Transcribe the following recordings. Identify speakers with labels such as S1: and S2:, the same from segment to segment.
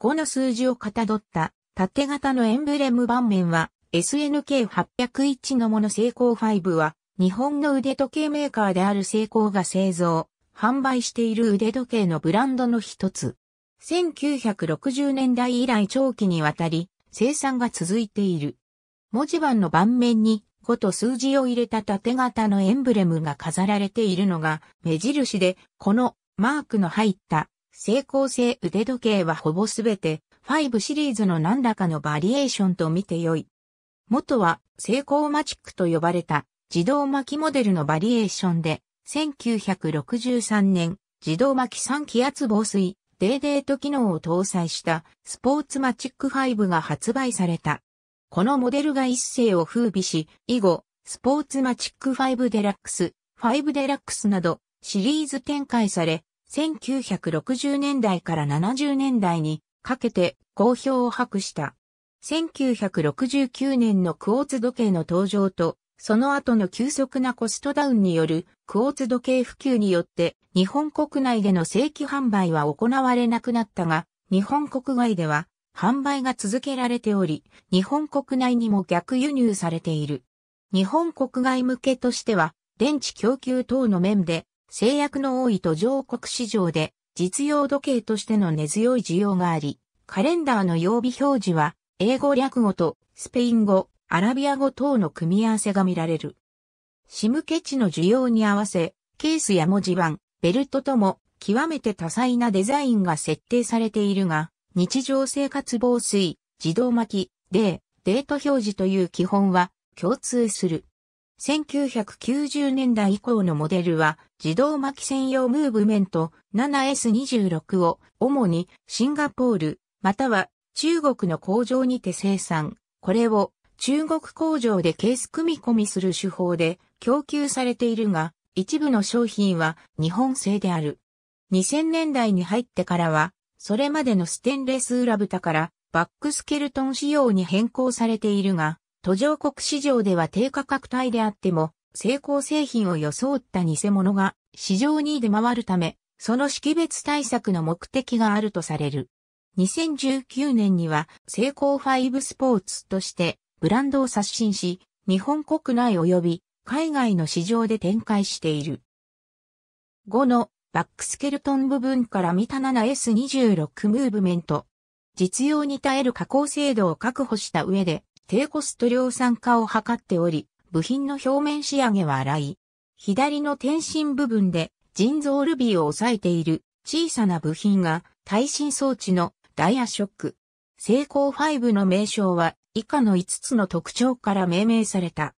S1: この数字をかたどった縦型のエンブレム盤面は SNK801 のもの成功5は日本の腕時計メーカーである成功が製造、販売している腕時計のブランドの一つ。1960年代以来長期にわたり生産が続いている。文字盤の盤面に5と数字を入れた縦型のエンブレムが飾られているのが目印で、このマークの入った成功性腕時計はほぼすべて5シリーズの何らかのバリエーションと見てよい。元は成功マチックと呼ばれた自動巻きモデルのバリエーションで、1963年、自動巻き3気圧防水、デーデート機能を搭載したスポーツマチック5が発売された。このモデルが一世を風靡し、以後、スポーツマチック5デラックス、5デラックスなどシリーズ展開され、1960年代から70年代にかけて好評を博した。1969年のクォーツ時計の登場と、その後の急速なコストダウンによるクォーツ時計普及によって日本国内での正規販売は行われなくなったが、日本国外では販売が続けられており、日本国内にも逆輸入されている。日本国外向けとしては、電池供給等の面で制約の多い途上国市場で実用時計としての根強い需要があり、カレンダーの曜日表示は英語略語とスペイン語、アラビア語等の組み合わせが見られる。シムケチの需要に合わせ、ケースや文字盤、ベルトとも極めて多彩なデザインが設定されているが、日常生活防水、自動巻き、デー、デート表示という基本は共通する。1990年代以降のモデルは自動巻き専用ムーブメント 7S26 を主にシンガポールまたは中国の工場にて生産。これを中国工場でケース組み込みする手法で供給されているが一部の商品は日本製である。2000年代に入ってからはそれまでのステンレス裏蓋からバックスケルトン仕様に変更されているが、途上国市場では低価格帯であっても、成功製品を装った偽物が市場に出回るため、その識別対策の目的があるとされる。2019年には、成功5スポーツとしてブランドを刷新し、日本国内及び海外の市場で展開している。5のバックスケルトン部分から見た 7S26 ムーブメント。実用に耐える加工精度を確保した上で、低コスト量産化を図っており、部品の表面仕上げは洗い。左の天身部分で腎臓ルビーを抑えている小さな部品が耐震装置のダイヤショック。成功5の名称は以下の5つの特徴から命名された。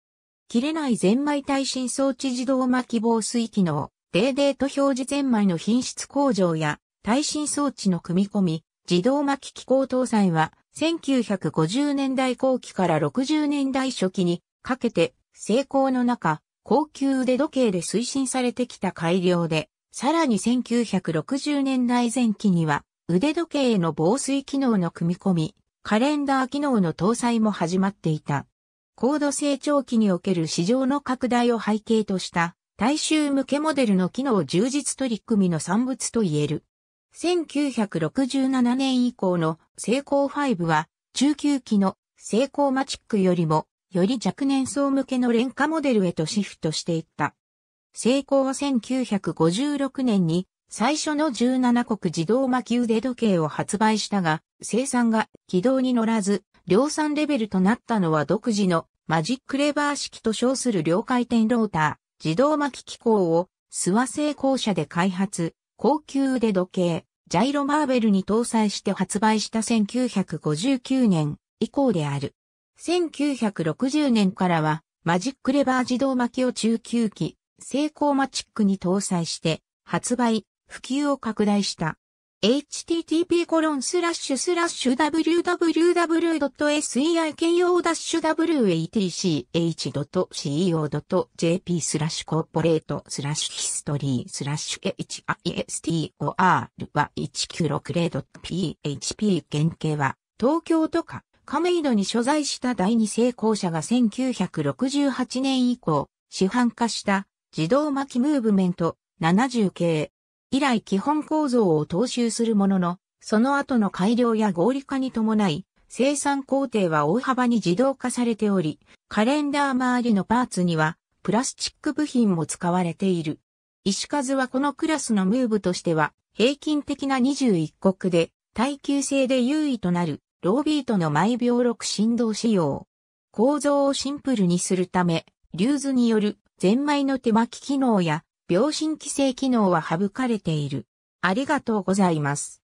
S1: 切れないゼンマイ耐震装置自動巻き防水機能、デーデート表示ゼンマイの品質向上や耐震装置の組み込み、自動巻き機構搭載は、1950年代後期から60年代初期にかけて、成功の中、高級腕時計で推進されてきた改良で、さらに1960年代前期には、腕時計への防水機能の組み込み、カレンダー機能の搭載も始まっていた。高度成長期における市場の拡大を背景とした、大衆向けモデルの機能充実取り組みの産物と言える。1967年以降の成功5は中級機の成功マチックよりもより若年層向けの廉価モデルへとシフトしていった。成功は1956年に最初の17国自動巻き腕時計を発売したが、生産が軌道に乗らず、量産レベルとなったのは独自のマジックレバー式と称する両回転ローター、自動巻き機構を諏訪製工社で開発、高級腕時計、ジャイロマーベルに搭載して発売した1959年以降である。1960年からは、マジックレバー自動巻きを中級機、成功マチックに搭載して、発売、普及を拡大した。http コロンスラッシュスラッシュ www.seiko-watch.co.jp スラッシュコーポレートスラッシュヒストリースラッシュ histor は 196.php 原型は東京都か亀戸に所在した第二成功者が1968年以降市販化した自動巻きムーブメント70系以来基本構造を踏襲するものの、その後の改良や合理化に伴い、生産工程は大幅に自動化されており、カレンダー周りのパーツには、プラスチック部品も使われている。石数はこのクラスのムーブとしては、平均的な21国で、耐久性で優位となる、ロービートの毎秒6振動仕様。構造をシンプルにするため、リューズによる、ゼンマイの手巻き機能や、秒針規制機能は省かれている。ありがとうございます。